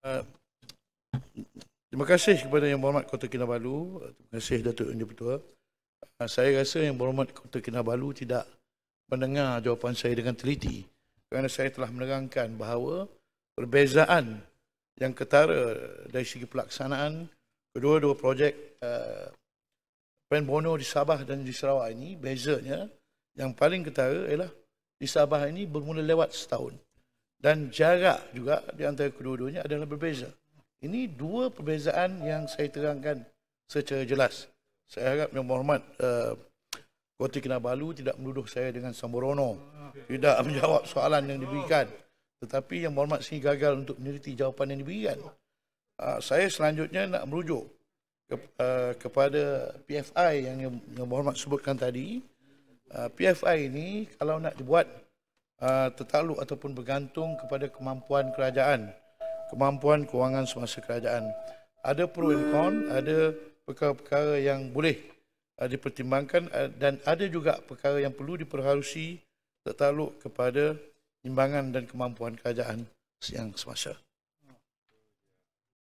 Eh, terima kasih kepada Yang Berhormat Kota Kinabalu. Terima kasih Datuk Yang Dipertua. Eh, saya rasa Yang Berhormat Kota Kinabalu tidak mendengar jawapan saya dengan teliti. Kerana saya telah menerangkan bahawa perbezaan yang ketara dari segi pelaksanaan kedua-dua projek uh, eh, Pen Bono di Sabah dan di Sarawak ini, bezanya yang paling ketara ialah di Sabah ini bermula lewat setahun dan jarak juga di antara kedua-duanya adalah berbeza. Ini dua perbezaan yang saya terangkan secara jelas. Saya harap yang berhormat eh, Kota uh, Kinabalu tidak menuduh saya dengan Samborono. Tidak menjawab soalan yang diberikan. Tetapi yang berhormat sini gagal untuk meneliti jawapan yang diberikan. Uh, saya selanjutnya nak merujuk ke, uh, kepada PFI yang yang berhormat sebutkan tadi. Uh, ah, PFI ini kalau nak dibuat uh, tertakluk ataupun bergantung kepada kemampuan kerajaan, kemampuan kewangan semasa kerajaan. Ada pro and con, ada perkara-perkara yang boleh uh, dipertimbangkan uh, dan ada juga perkara yang perlu diperharusi tertakluk kepada imbangan dan kemampuan kerajaan yang semasa.